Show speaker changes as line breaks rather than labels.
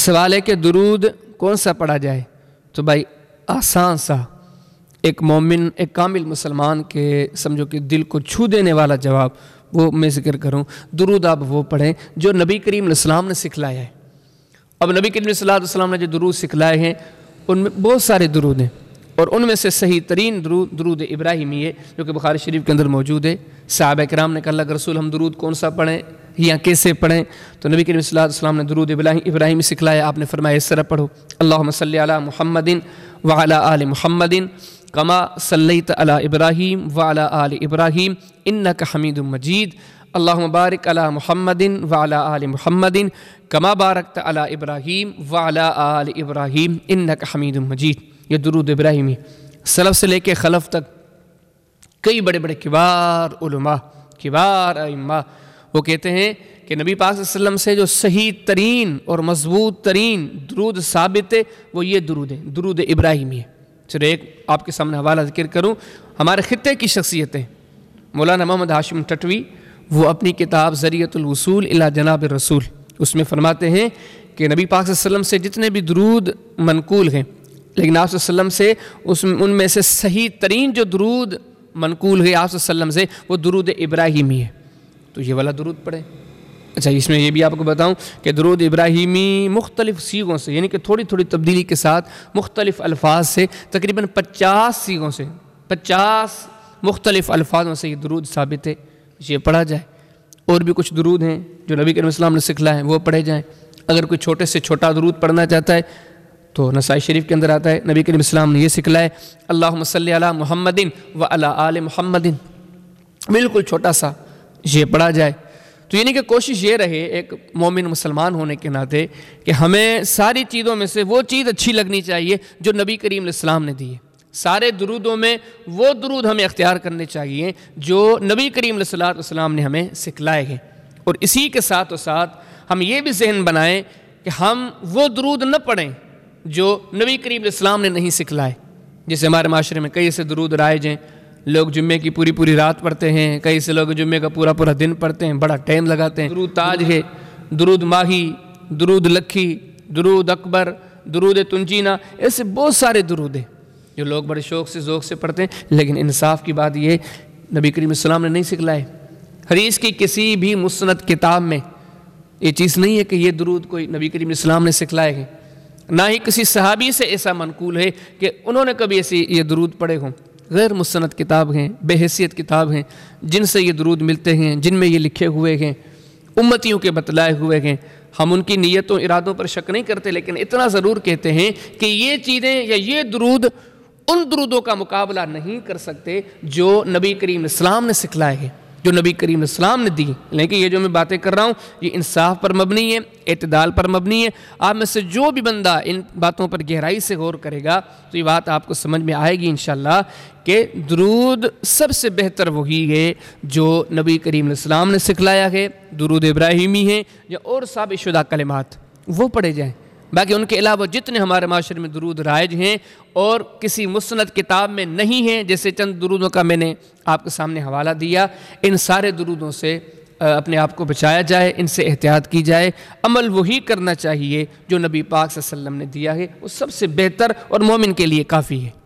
सवाल है कि दरूद कौन सा पढ़ा जाए तो भाई आसान सा एक मोमिन एक कामिल मुसलमान के समझो कि दिल को छू देने वाला जवाब वो मैं जिक्र करूँ दरूद आप वो पढ़ें जो नबी करीम सलाम ने सिखलाया है अब नबी करीम सलाम ने जो दरूद सिखलाए हैं उनमें बहुत सारे दरूद हैं और उनमें से सही तरीन दरूद दरूद इब्राहिमी है जो कि बुखार शरीफ के अंदर मौजूद है साहब कराम ने कहा रसूल हम दरूद कौन सा पढ़ें या कैसे पढ़ें तो नबी करीम सलाम ने दरूद इब्राहिम इब्राहिम सिखलाया आपने फरमाया इस तरह पढ़ो अल्लाह सल महमदिन वाला आल महमदिन कमा सल्लत अला इब्राहिम वाला आल इब्राहिम इन्न का हमीद मजीद अल्लाह मुबारक अला महमदिन वाला आल महमदिन कमा बारकत अला इब्राहिम वाला आल इब्राहिम इन्न का हमीद मजीद ये दरूद इब्राहिमी सलफ से लेके खलफ तक कई बड़े बड़े किबार किबार अम्मा वो कहते हैं कि नबी पाक वसल्लम से जो सही तरीन और मजबूत तरीन दरूद साबित है वो ये दरूद है दरूद इब्राहिमी है चलो एक आपके सामने हवाला जिक्र करूँ हमारे ख़त्े की शख्सियतें मौलाना मोहम्मद हाशिम टटवी वो अपनी किताब ज़रियतलवसूल अला जनाब रसूल उसमें फरमाते हैं कि नबी पाक वसल्लम से जितने भी दरूद मनकूल हैं लेकिन आप से उस उनमें से सही तरीन जो दरूद मनकूल है आप से वो दरूद इब्राहिमी है तो ये वाला दरूद पढ़े अच्छा इसमें ये भी आपको बताऊं कि दरूद इब्राहिमी मुख्तलिफ सीगों से यानी कि थोड़ी थोड़ी तब्दीली के साथ मुख्तलिफ अल्फाज से तकरीबन पचास सीगों से पचास मुख्तलिफ अल्फाजों से ये दरूद साबित है ये पढ़ा जाए और भी कुछ दरूद हैं जो नबी करीम ने सिखला है वो पढ़े जाएँ अगर कोई छोटे से छोटा दरूद पढ़ना चाहता है तो नसाई शरीफ के अंदर आता है नबी करीम इस्लाम ने यह सिखलाए अल्लाह मसल महमदिन व अला आल महमदिन बिल्कुल छोटा सा ये पढ़ा जाए तो यानी कि कोशिश ये रहे एक मोमिन मुसलमान होने के नाते कि हमें सारी चीज़ों में से वो चीज़ अच्छी लगनी चाहिए जो नबी करीम इस्लाम ने दी है सारे दरूदों में वो दरूद हमें अख्तियार करने चाहिए जो नबी करीम सलाम ने हमें सिखलाए हैं और इसी के साथ साथ हम ये भी जहन बनाएं कि हम वो दरूद न पढ़ें जो नबी करीम इस्लाम ने नहीं सिखलाए जैसे हमारे माशरे में कई ऐसे दरूद राय हैं लोग जुम्मे की पूरी पूरी रात पढ़ते हैं कई से लोग जुम्मे का पूरा पूरा दिन पढ़ते हैं बड़ा टाइम लगाते हैं दुरूद ताज है दुरूद माही दुरूद लखी दुरूद अकबर दुरूद तुंजीना ऐसे बहुत सारे दुरूद हैं जो लोग बड़े शौक़ से जोक से पढ़ते हैं लेकिन इंसाफ की बात ये नबी करीम इस्लाम ने नहीं सिखलाए हरीस की किसी भी मुस्ंद किताब में ये चीज़ नहीं है कि ये दुरूद कोई नबी करीम इस्लाम ने सिखलाए हैं ना ही किसी सहाबी से ऐसा मनकूल है कि उन्होंने कभी ऐसी ये दुरूद पढ़े हों गैर मुस्ंद किताब हैं बेहसीत किताब हैं जिनसे ये दरूद मिलते हैं जिनमें ये लिखे हुए हैं उम्मतियों के बतलाए हुए हैं हम उनकी नीयतों इरादों पर शक नहीं करते लेकिन इतना ज़रूर कहते हैं कि ये चीज़ें या ये दरूद उन दरूदों का मुकाबला नहीं कर सकते जो नबी करीम इस्लाम ने सिखलाए हैं जो नबी करीम इस्लाम ने दी लेकिन ये जो मैं बातें कर रहा हूँ ये इंसाफ पर मबनी है अतदाल पर मबनी है आप में से जो भी बंदा इन बातों पर गहराई से गौर करेगा तो ये बात आपको समझ में आएगी इन कि दरूद सबसे बेहतर वही है जो नबी करीम इस्लाम ने सिखलाया है दरूद इब्राहिमी है या और साबिशुदा कलमात वो पढ़े जाएँ बाकी उनके अलावा जितने हमारे माशरे में दरूद राइज हैं और किसी मुस्त किताब में नहीं हैं जैसे चंद दरूदों का मैंने आपके सामने हवाला दिया इन सारे दरूदों से अपने आप को बचाया जाए इनसे एहतियात की जाए अमल वही करना चाहिए जो नबी पाक वसल्लम ने दिया है वो सबसे बेहतर और मोमिन के लिए काफ़ी है